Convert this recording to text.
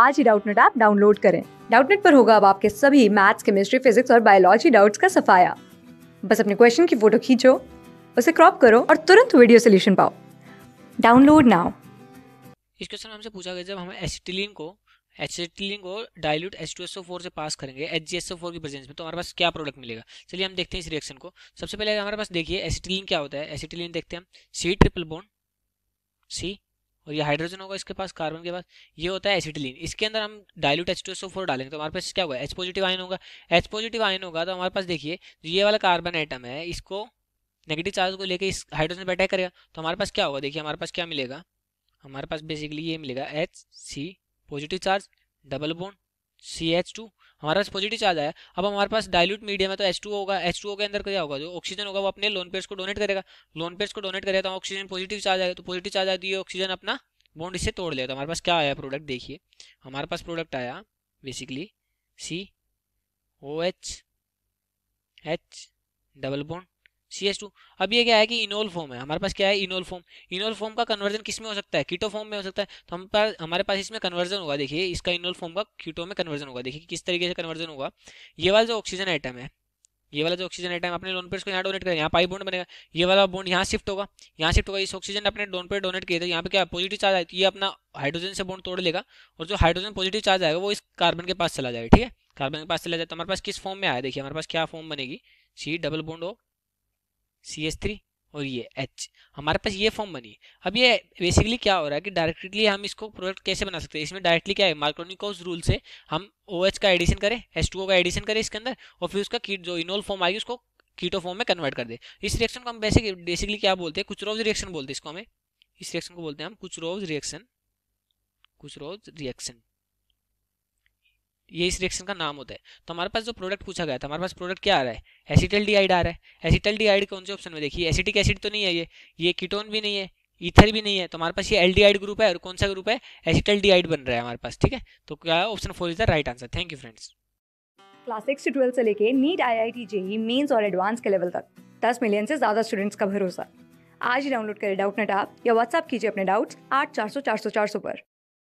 आज ही Doubtnut app download करें डाउटनेट पर होगा अब आपके सभी मैथ्स केमिस्ट्री फिजिक्स और बायोलॉजी डाउट्स का सफाया बस अपने क्वेश्चन की फोटो खींचो उसे क्रॉप करो और तुरंत वीडियो सोल्यूशन पाओ डाउनलोड नाउ इस क्वेश्चन में हमसे पूछा गया जब हम एसिटिलीन को एसिटिलीन को dilute S two O four से पास करेंगे H G S O four की प्रेजेंस में तो हमारे पास क्या प्रोडक्ट मिलेगा चलिए हम देखते हैं इस रिएक्शन को सबसे पहले हमारे पास देखिए एसिटिलीन क्या होता है एसिटिलीन देखते हैं हम सी ट्रिपल बोन सी और ये हाइड्रोजन होगा इसके पास कार्बन के पास ये होता है एसिटिलीन इसके अंदर हम डायलूट एच फोर डालेंगे तो हमारे पास क्या होगा एच पॉजिटिव आयन होगा एच पॉजिटिव आयन होगा तो हमारे पास देखिए जो ये वाला कार्बन आइटम है इसको नेगेटिव चार्ज को लेकर इस हाइड्रोजन पर अटैक करेगा तो हमारे पास क्या होगा देखिए हमारे पास क्या मिलेगा हमारे पास बेसिकली ये मिलेगा H C positive charge double bond C H two हमारे पास पॉजिटिव चार्ज आया अब हमारे पास डायलूट मीडियम है तो एच टू होगा एच टू के अंदर क्या होगा जो ऑक्सीजन होगा वो अपने लोन पेयर्स को डोनेट करेगा लोन पेयर्स को डोनेट करेगा तो ऑक्सीजन पॉजिटिव चार्ज आएगा तो पॉजिटिव चार्ज आया तो ऑक्सीजन अपना बॉन्ड इसे तोड़ लिया तो हमारे पास क्या आया प्रोडक्ट देखिए हमारे पास प्रोडक्ट आया basically C O H H double bond C H two अब ये क्या है कि इनोल फॉर्म है हमारे पास क्या है इनोल फॉर्म इनोल फॉर्म का कन्वर्जन किस में हो सकता है कीटो फॉर्म में हो सकता है तो हम पास हमारे पास इसमें कन्वर्जन होगा देखिए इसका इनोल फॉर्म का कीटो में कन्वर्जन होगा देखिए किस तरीके से कन्वर्जन होगा ये वाला जो ऑक्सीजन आइटम है ये वाला जो ऑक्सीजन आइटम अपने लोन पेयर को यहाँ डोनेट करें यहाँ पाई बॉन्ड बनेगा ये वाला बॉन्ड यहाँ शिफ्ट होगा यहाँ शिफ्ट होगा इस ऑक्सीजन अपने लोन पेयर डोनेट किए थे तो यहाँ पे क्या पॉजिटिव चार्ज आए ये अपना हाइड्रोजन से बॉन्ड तोड़ लेगा और जो हाइड्रोजन पॉजिटिव चार्ज आएगा वो इस कार्बन के पास चला जाएगा ठीक है कार्बन के पास चला जाए तो हमारे पास किस फॉर्म में आया देखिए हमारे पास क्या फॉर्म बनेगी C double bond O C S three और ये एच हमारे पास ये फॉर्म बनी अब ये बेसिकली क्या हो रहा है कि डायरेक्टली हम इसको प्रोडक्ट कैसे बना सकते हैं इसमें डायरेक्टली क्या है मार्कोनिकोस रूल से हम ओ OH का एडिशन करें एस का एडिशन करें इसके अंदर और फिर उसका कीट जो इनोल फॉर्म आएगी उसको कीटो फॉर्म में कन्वर्ट कर दे इस रिएक्शन को हम बेसिक बेसिकली क्या बोलते हैं कुछ रोज रिएक्शन बोलते हैं इसको हमें इस रिएक्शन को बोलते हैं हम कुछ रोज रिएक्शन कुछ रोज रिएक्शन ये इस रिएक्शन का नाम होता है तो हमारे पास जो प्रोडक्ट पूछा गया था हमारे पास प्रोडक्ट क्या आ रहा है एसिटल डी आ रहा है एसिटल डीआइड कौन से ऑप्शन में देखिए एसिटिक एसिड तो नहीं है ये ये कीटोन भी नहीं है ईथर भी नहीं है तो हमारे पास ये एल ग्रुप है और कौन सा ग्रुप है एसिटल डी बन रहा है हमारे पास ठीक है तो क्या option four is the right answer thank you friends class six से ट्वेल्थ से लेके NEET I I T JEE mains और एडवांस के लेवल तक दस मिलियन से ज्यादा स्टूडेंट्स का भरोसा आज ही डाउनलोड करें डाउट नेट आप या व्हाट्सअप कीजिए अपने डाउट्स आठ चार सौ चार सौ चार सौ पर